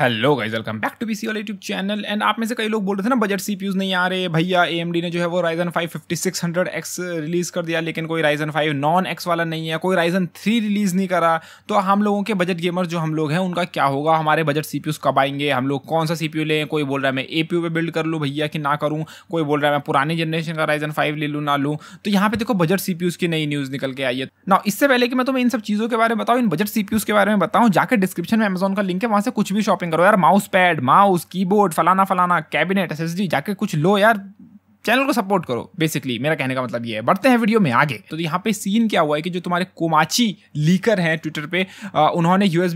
hello guys welcome back to सी वाले YouTube channel and आप में से कई लोग बोल रहे थे ना बजट सी पी नहीं आ रहे भैया ए ने जो है वो Ryzen five fifty six hundred X release कर दिया लेकिन कोई राइजन फाइव नॉन एक्स वाला नहीं है कोई राइजन थ्री रिलीज़ नहीं करा तो हम लोगों के बजट गेमर जो हम लोग हैं उनका क्या होगा हमारे बजट सी कब आएंगे हम लोग कौन सा सी लें कोई बोल रहा है मैं ए पे बिल्ड कर लूँ भैया कि ना करूँ कोई बोल रहा है मैं पुरानी जनरेशन का राइजन फाइव ले लूँ ना लूँ तो यहाँ पे देखो बजट सी की नई न्यूज़ निकल के आई है ना इससे पहले कि मैं तुम्हें इन सब चीज़ों के बारे में बताऊँ इन बजट सी के बारे में बताऊँ जाकर डिस्क्रिप्शन में अमेजॉन का लिंक है वहाँ से कुछ भी शॉपिंग शॉपिंग करो यार माउस पैड माउस कीबोर्ड फलाना फलाना कैबिनेट एस जाके कुछ लो यार चैनल को सपोर्ट करो बेसिकली मेरा कहने का मतलब ये है बढ़ते हैं वीडियो में आगे तो यहाँ पे सीन क्या हुआ है कि जो तुम्हारे कोमाची लीकर हैं ट्विटर पे आ, उन्होंने यू एस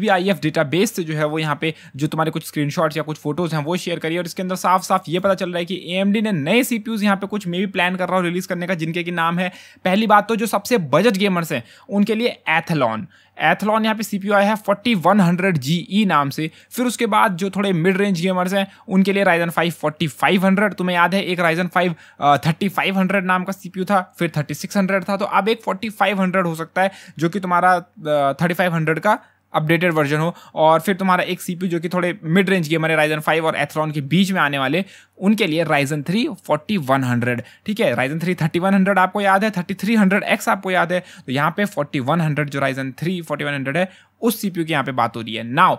बेस से जो है वो यहाँ पे जो तुम्हारे कुछ शॉट्स या कुछ फोटोज हैं वो शेयर करी और इसके अंदर साफ साफ ये पता चल रहा है कि ए ने नए सी पी यहाँ पे कुछ मे भी प्लान कर रहा हूँ रिलीज करने का जिनके की नाम है पहली बात तो जो सबसे बजट गेमर्स हैं उनके लिए एथलॉन एथलॉन यहाँ पे सी पी आया है forty one hundred G E नाम से फिर उसके बाद जो थोड़े मिड रेंज गेमर्स हैं उनके लिए Ryzen five forty five hundred तुम्हें याद है एक Ryzen five thirty five hundred नाम का सीपीयू था फिर थर्टी सिक्स हंड्रेड था तो अब एक फोर्टी फाइव हंड्रेड हो सकता है जो कि तुम्हारा थर्टी फाइव हंड्रेड का अपडेटेड वर्जन हो और फिर तुम्हारा एक सी जो कि थोड़े मिड रेंज गेम है राइजन फाइव और एथलॉन के बीच में आने वाले उनके लिए Ryzen three forty one hundred ठीक है Ryzen three thirty one hundred आपको याद है थर्टी थ्री हंड्रेड एक्स आपको याद है तो यहाँ पे फोर्टी वन हंड्रेड जो Ryzen three forty one hundred है उस सीपीयू की यहाँ पे बात हो रही है नाउ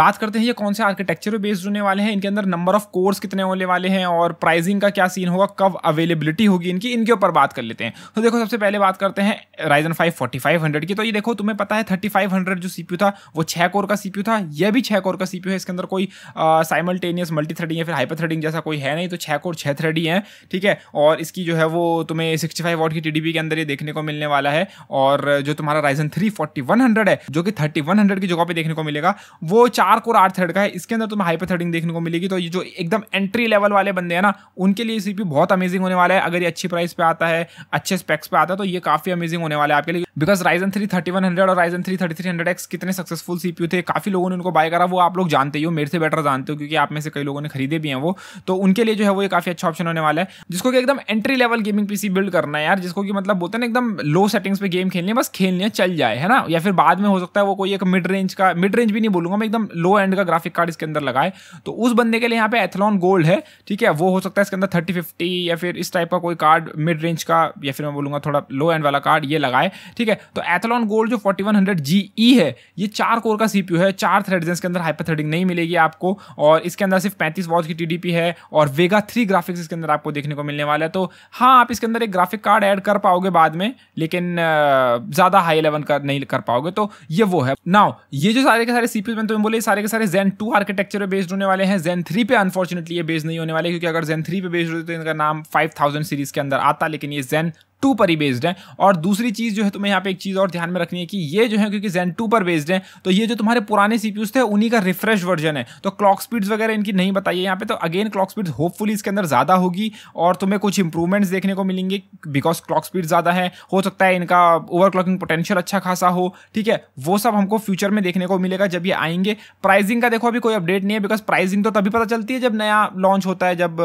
बात करते हैं ये कौन से आर्किटेक्चर बेस्ड होने वाले हैं इनके अंदर नंबर ऑफ कोर्स कितने होने वाले हैं और प्राइसिंग का क्या सीन होगा कब अवेलेबिलिटी होगी इनकी इनके ऊपर बात कर लेते हैं तो देखो सबसे पहले बात करते हैं Ryzen five forty five hundred की तो ये देखो तुम्हें पता है थर्टी फाइव हंड्रेड जो सीपीयू था वो छह कोर का सीपीयू था यह भी छह कोर का सीपीयू है इसके अंदर कोई साइमल्टेनियस मल्टी थ्रेडिंग या फिर हाइपर थ्रेडिंग जैसा कोई है नहीं तो छह कोर छह थ्रेड ही है ठीक है और इसकी जो है वो तुम्हें सिक्सटी फाइव वॉट की टीडीपी के अंदर ये देखने को मिलने वाला है और जो तुम्हारा Ryzen three forty one hundred है जो कि थर्टी हंड्रेड की जगह पे देखने को मिलेगा वो चार कोर आठ थ्रेड का है इसके अंदर तुम्हें हाइपर थ्रेडिंग देखने को मिलेगी तो ये जो एकदम एंट्री लेवल वाले बंदे हैं ना उनके लिए सीपी बहुत अमेजिंग होने वाला है अगर ये अच्छी प्राइस पे आता है अच्छे स्पेक्स पे आता है तो ये काफी अमेजिंग होने वाला है आपके लिए because Ryzen three thirty one hundred और Ryzen three thirty three hundred X कितने सक्सेसफुल सीपीयू थे काफी लोगों ने उनको बाय करा वो आप लोग जानते हो मेरे से बेटर जानते हो क्योंकि आप में से कई लोगों ने खरीदे भी हैं वो तो उनके लिए जो है वो ये काफी अच्छा ऑप्शन होने वाला है जिसको कि एकदम entry level gaming PC build करना है यार जिसको कि मतलब बोलते ना एकदम लो सेटिंग्स पे गेम खेलने बस खेलने चल जाए है ना या फिर बाद में हो सकता है वो कोई एक मिड रेंज का मिड रेंज भी नहीं बोलूंगा मैं एकदम लो एंड का ग्राफिक कार्ड इसके अंदर लगाए तो उस बंदे के लिए यहाँ पे एथलॉन गोल्ड है ठीक है वो हो सकता है इसके अंदर थर्टी फिफ्टी या फिर इस टाइप का कोई कार्ड मिड रेंज का या फिर मैं बोलूंगा थोड़ा लो एंड वाला कार्ड ये लगाए ठीक है तो एथलॉन गोल्ड जो forty one hundred G E है ये चार कोर का सीपीयू है चार थ्रेड इसके अंदर हाइपर थ्रेडिंग नहीं मिलेगी आपको और इसके अंदर सिर्फ पैंतीस वॉच की टीडीपी है और वेगा थ्री ग्राफिक्स इसके अंदर आपको देखने को मिलने वाला है तो हाँ आप इसके अंदर एक ग्राफिक कार्ड ऐड कर पाओगे बाद में लेकिन ज़्यादा हाई लेवल का नहीं कर पाओगे तो ये वो है नाउ ये जो सारे के सारे सीपीयू मैंने तुम्हें बोले सारे के सारे जेन टू आर्किटेक्चर पे बेस्ड होने वाले हैं जेन थ्री पे अनफॉर्चुनेटली ये बेस्ड नहीं होने वाले क्योंकि अगर जेन थ्री पे बेस्ड होते तो इनका नाम फाइव थाउजेंड सीरीज के अंदर आता लेकिन ये जेन टू पर ही बेस्ड है और दूसरी चीज़ जो है तुम्हें यहाँ पे एक चीज़ और ध्यान में रखनी है कि ये जो है क्योंकि जेन टू पर बेस्ड है तो ये जो तुम्हारे पुराने सीपीयूज थे उन्हीं का रिफ्रेश वर्जन है तो क्लॉक स्पीड्स वगैरह इनकी नहीं बताइए यहाँ पे तो अगेन क्लॉक स्पीड होपफुल इसके अंदर ज़्यादा होगी और तुम्हें कुछ इंप्रूवमेंट्स देखने को मिलेंगे बिकॉज क्लॉक स्पीड ज़्यादा है हो सकता है इनका ओवर क्लॉकिंग पोटेंशियल अच्छा खासा हो ठीक है वो सब हमको फ्यूचर में देखने को मिलेगा जब ये आएंगे प्राइसिंग का देखो अभी कोई अपडेट नहीं है बिकॉज प्राइसिंग तो तभी पता चलती है जब नया लॉन्च होता है जब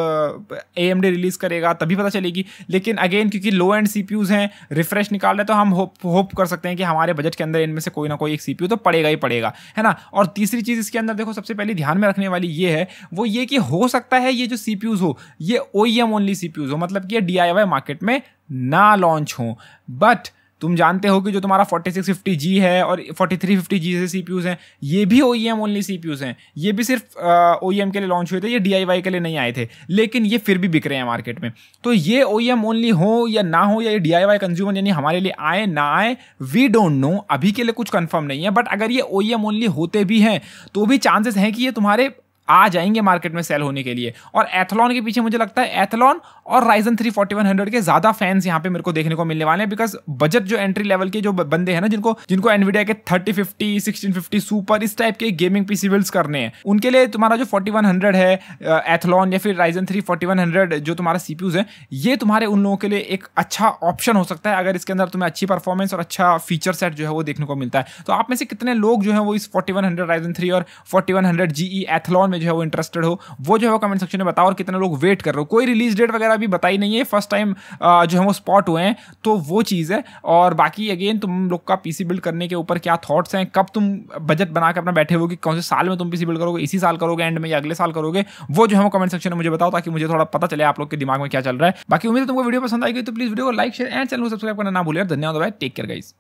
ए रिलीज करेगा तभी पता चलेगी लेकिन अगेन क्योंकि लो एंड सीपीयूज हैं रिफ्रेश निकाल रहे तो हम होप होप कर सकते हैं कि हमारे बजट के अंदर इनमें से कोई ना कोई एक सीपीयू तो पड़ेगा ही पड़ेगा है ना और तीसरी चीज़ इसके अंदर देखो सबसे पहले ध्यान में रखने वाली ये है वो ये कि हो सकता है ये जो सीपीयूज हो ये ओ ओनली e सीपीयूज हो मतलब कि ये डी मार्केट में ना लॉन्च हो बट तुम जानते हो कि जो तुम्हारा 4650G है और 4350G से सी हैं ये भी ओ ई ओनली सी हैं ये भी सिर्फ ओ uh, e के लिए लॉन्च हुए थे ये डी के लिए नहीं आए थे लेकिन ये फिर भी बिक रहे हैं मार्केट में तो ये ओ ई ओनली हो या ना हो या ये डी कंज्यूमर यानी हमारे लिए आए ना आए वी डोंट नो अभी के लिए कुछ कन्फर्म नहीं है बट अगर ये ओ ई ओनली होते भी हैं तो भी चांसेस हैं कि ये तुम्हारे आ जाएंगे मार्केट में सेल होने के लिए और एथलॉन के पीछे मुझे लगता है एथलॉन और Ryzen three forty one hundred के ज्यादा फैंस यहाँ पे मेरे को देखने को मिलने वाले हैं बिकॉज बजट जो एंट्री लेवल के जो बंदे हैं ना जिनको जिनको एनवीडिया के thirty fifty sixteen fifty super इस टाइप के गेमिंग पीसी करने हैं उनके लिए तुम्हारा जो फोर्टी वन हंड्रेड है एथलॉन या फिर Ryzen three forty one hundred जो तुम्हारा सीपीयूज है ये तुम्हारे उन लोगों के लिए एक अच्छा ऑप्शन हो सकता है अगर इसके अंदर तुम्हें अच्छी परफॉर्मेंस और अच्छा फीचर सेट जो है वो देखने को मिलता है तो आप में से कितने लोग जो है वो इस forty one hundred Ryzen three और forty one hundred G E Athlon में में जो है वो इंटरेस्टेड हो वो जो है वो कमेंट सेक्शन में बताओ और कितने लोग वेट कर रहे हो कोई रिलीज डेट वगैरह अभी बताई नहीं है फर्स्ट टाइम जो है वो स्पॉट हुए हैं तो वो चीज़ है और बाकी अगेन तुम लोग का पी बिल्ड करने के ऊपर क्या थाट्स हैं कब तुम बजट बना के अपना बैठे हो कि कौन से साल में तुम पी बिल्ड करोगे इसी साल करोगे एंड में या अगले साल करोगे वो जो है वो कमेंट सेक्शन में मुझे बताओ ताकि मुझे थोड़ा पता चले आप लोग के दिमाग में क्या चल रहा है बाकी उम्मीद है तुमको वीडियो पसंद आएगी तो प्लीज़ वीडियो को लाइक शेयर एंड चैनल को सब्सक्राइब करना ना भूलिए धन्यवाद भाई टेक केयर गाइस